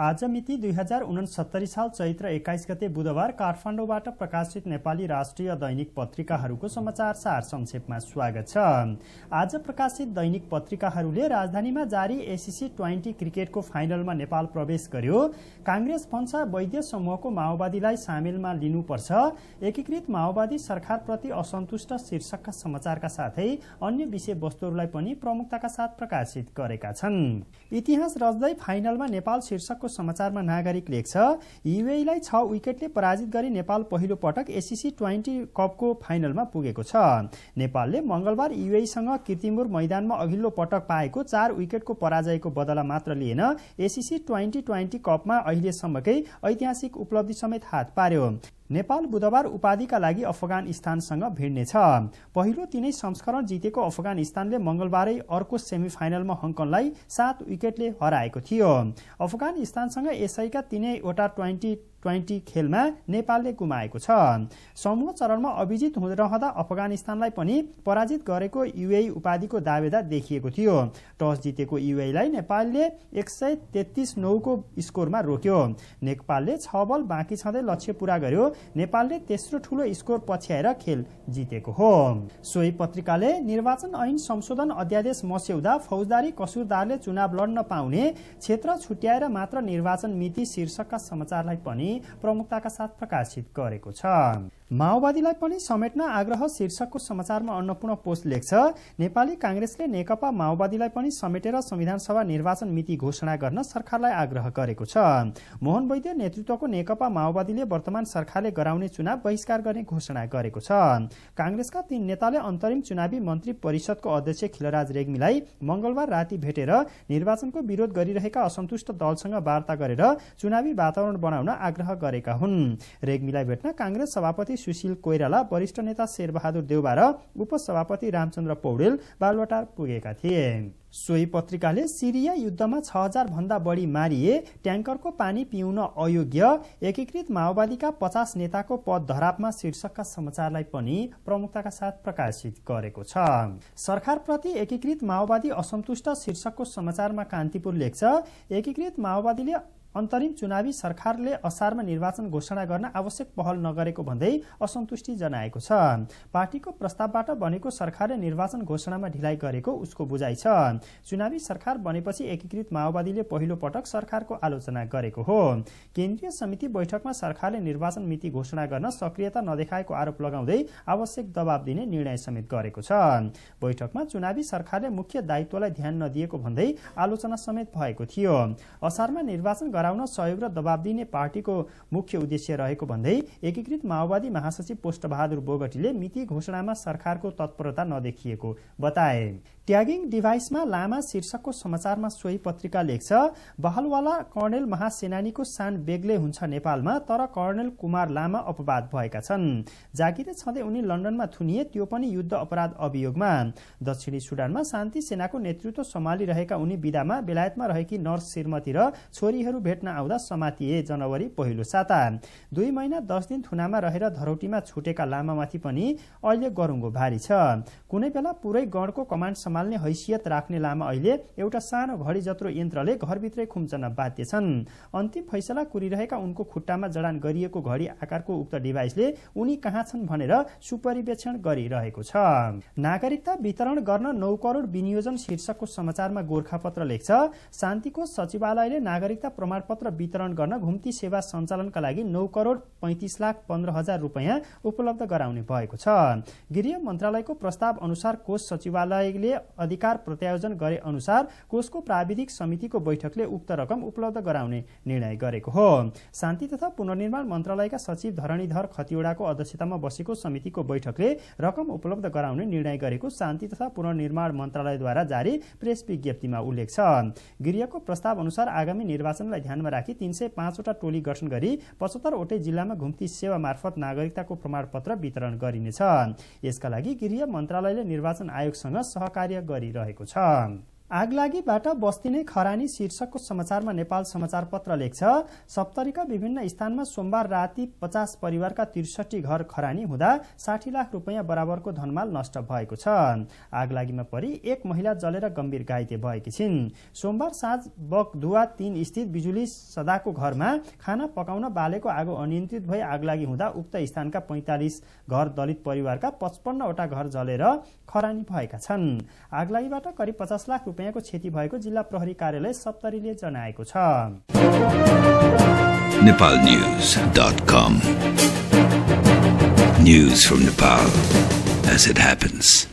आज मिति दुई हजार उनसत्तरी साल चैत्र एक्काइस गते बुधबार काठमाडौँबाट प्रकाशित नेपाली राष्ट्रिय दैनिक पत्रिकाहरूको समाचार सार संक्षेपमा स्वागत छ आज प्रकाशित दैनिक पत्रिकाहरूले राजधानीमा जारी एसिसी ट्वेन्टी क्रिकेटको फाइनलमा नेपाल प्रवेश गर्यो काङ्ग्रेस पन्सा वैद्य समूहको माओवादीलाई सामेलमा लिनुपर्छ एकीकृत माओवादी सरकारप्रति असन्तुष्ट शीर्षकका समाचारका साथै अन्य विषयवस्तुहरूलाई पनि प्रमुखताका साथ प्रकाशित गरेका छन् इतिहास रच्दै फाइनलमा नेपाल शीर्षक आठको समाचारमा नागरिक लेख्छ युएलाई छ विकेटले पराजित गरी नेपाल पहिलो पटक एसिसी ट्वेन्टी कपको फाइनलमा पुगेको छ नेपालले मंगलबार युएसँग किर्तिमुर मैदानमा अघिल्लो पटक पाएको चार विकेटको पराजयको बदला मात्र लिएन एसिसी ट्वेन्टी ट्वेन्टी कपमा अहिलेसम्मकै ऐतिहासिक उपलब्धि समेत हात पार्यो नेपाल बुधबार उपाधिका लागि अफगानिस्तानसँग भिड्नेछ पहिलो तिनै संस्करण जितेको अफगानिस्तानले मंगलबारै अर्को सेमिफाइनलमा हङकङलाई सात विकेटले हराएको थियो अफगानिस्तानसँग यसैका तिनैवटा ट्वेन्टी ट्वेन्टी खेलमा नेपालले गुमाएको छ समूह चरणमा अभिजित रहँदा अफगानिस्तानलाई पनि पराजित गरेको युए उपाधिको दावेदार देखिएको थियो टस जितेको युएलाई नेपालले एक सय तेत्तिस नौको स्कोरमा रोक्यो नेपालले छ बल बाँकी छँदै लक्ष्य पूरा गर्यो नेपालले तेस्रो ठूलो स्कोर पछ्याएर खेल जितेको हो सोही पत्रिकाले निर्वाचन ऐन संशोधन अध्यादेश मस्यौदा फौजदारी कसुरदारले चुनाव लड्न पाउने क्षेत्र छुट्याएर मात्र निर्वाचन मिति शीर्षकका समाचारलाई पनि प्रमुखताका साथ प्रकाशित गरेको छ माओवादीलाई पनि समेट्न आग्रह शीर्षकको समाचारमा अन्नपूर्ण पोस्ट लेख्छ नेपाली काङ्ग्रेसले नेकपा माओवादीलाई पनि समेटेर संविधान सभा निर्वाचन मिति घोषणा गर्न सरकारलाई आग्रह गरेको छ मोहन वैद्य नेतृत्वको नेकपा माओवादीले वर्तमान सरकारले गराउने चुनाव बहिष्कार गर्ने घोषणा गरेको छ काङ्ग्रेसका तीन नेताले अन्तरिम चुनावी मन्त्री परिषदको अध्यक्ष खिलराज रेग्मीलाई मंगलबार राति भेटेर निर्वाचनको विरोध गरिरहेका असन्तुष्ट दलसँग वार्ता गरेर चुनावी वातावरण बनाउन आग्रह गरेका हुन् रेग्मीलाई भेट्न काङ्ग्रेस सभापति सुशील कोइराला वरिष्ठ नेता शेरबहादुर देउबा र उपसभापति रामचन्द्र पौडेल बालवटार पुगेका थिए सोही पत्रिकाले सिरिया युद्धमा छ हजार भन्दा बढी मारिए ट्याङ्करको पानी पिउन अयोग्य एकीकृत माओवादीका पचास नेताको पद धरापमा शीर्षकका समाचारलाई पनि प्रमुखताका साथ प्रकाशित गरेको छ सरकारप्रति एकीकृत माओवादी असन्तुष्ट शीर्षकको समाचारमा कान्तिपुर लेख्छ एकीकृत माओवादीले अन्तरिम चुनावी सरकारले असारमा निर्वाचन घोषणा गर्न आवश्यक पहल नगरेको भन्दै असन्तुष्टि जनाएको छ पार्टीको प्रस्तावबाट बनेको सरकारले निर्वाचन घोषणामा ढिलाइ गरेको उसको बुझाइ छ चुनावी सरकार बनेपछि एकीकृत माओवादीले पहिलो पटक सरकारको आलोचना गरेको हो केन्द्रीय समिति बैठकमा सरकारले निर्वाचन मिति घोषणा गर्न सक्रियता नदेखाएको आरोप लगाउँदै आवश्यक दबाब दिने निर्णय समेत गरेको छ बैठकमा चुनावी सरकारले मुख्य दायित्वलाई ध्यान नदिएको भन्दै आलोचना समेत भएको थियो असारमा निर्वाचन गराउन सहयोग र दबाव दिने पार्टीको मुख्य उद्देश्य रहेको भन्दै एकीकृत माओवादी महासचिव पोष्टबहादुर बोगटीले मिति घोषणामा सरकारको तत्परता नदेखिएको बताए ट्यागिङ डिभाइसमा लामा शीर्षकको समाचारमा सोही पत्रिका लेख्छ बहलवाला कर्णेल महासेनानीको सान बेग्लै हुन्छ नेपालमा तर कर्णेल कुमार लामा अपवाद भएका छन् जागिरे छँदै उनी लन्डनमा थुनिए त्यो पनि युद्ध अपराध अभियोगमा दक्षिणी सुडानमा शान्ति सेनाको नेतृत्व सम्हालिरहेका उनी विदामा बेलायतमा रहेकी नर्स श्रीमती र छोरीहरू भेट्न आउँदा समातिए जनवरी पहिलो साता दुई महिना दस दिन थुनामा रहेर धरौटीमा छुटेका लामामाथि पनि अहिले गरुङ्गो भारी छ कुनै बेला पुरै गणको कमाण्ड सम्हाल्ने हैसियत राख्ने लामा अहिले एउटा सानो घडी जत्रो यन्त्रले घरभित्रै खुम्चन बाध्य छन् अन्तिम फैसला कुरिरहेका उनको खुट्टामा जडान गरिएको घडी आकारको उक्त डिभाइसले उनी कहाँ छन् भनेर सुपरिवेक्षण गरिरहेको छ नागरिकता वितरण गर्न नौ करोड विनियोजन शीर्षकको समाचारमा गोर्खापत्र लेख्छ शान्तिको सचिवालयले नागरिकता प्रमाणपत्र वितरण गर्न घुम्ती सेवा सञ्चालनका लागि नौ करोड पैँतिस लाख पन्ध्र हजार रुपियाँ उपलब्ध गराउने भएको छ गृह मन्त्रालयको प्रस्ताव अनुसार कोष सचिवालयले अधिकार प्रत्यायोजन गरे अनुसार कोषको प्राविधिक समितिको बैठकले उक्त रकम उपलब्ध गराउने निर्णय गरेको हो शान्ति तथा पुनर्निर्माण मन्त्रालयका सचिव धरणीधर खतिवड़ाको अध्यक्षतामा बसेको समितिको बैठकले रकम उपलब्ध गराउने निर्णय गरेको शान्ति तथा पुनर्निर्माण मन्त्रालयद्वारा जारी प्रेस विज्ञप्तिमा उल्लेख छ गृहको प्रस्ताव अनुसार आगामी निर्वाचनलाई ध्यानमा राखी तीन सय पाँचवटा टोली गठन गरी पचहत्तरवटै जिल्लामा घुम्ती सेवा मार्फत नागरिकताको प्रमाणपत्र वितरण गरिनेछ यसका लागि गृह मन्त्रालयले निर्वाचन आयोगसँग सहकारी कार्य गरिरहेको छ आगलागीबाट बस्ती नै खरानी शीर्षकको समाचारमा नेपाल समाचार पत्र लेख्छ सप्तरीका विभिन्न स्थानमा सोमबार राति पचास परिवारका त्रिसठी घर खरानी हुँदा साठी लाख रुपियाँ बराबरको धनमाल नष्ट भएको छ आगलागीमा परि एक महिला जलेर गम्भीर घाइते भएकी छिन् सोमबार साँझ बकदुवा तीन स्थित बिजुली सदाको घरमा खाना पकाउन बालेको आगो अनियन्त्रित भई आगलागी हुँदा उक्त स्थानका पैँतालिस घर दलित परिवारका पचपन्नवटा घर जलेर खरानी भएका छन् आगलागीबाट करिब पचास लाख रुपियाँको क्षति भएको जिल्ला प्रहरी कार्यालय सप्तरीले जनाएको छ Nepal news from Nepal as it happens.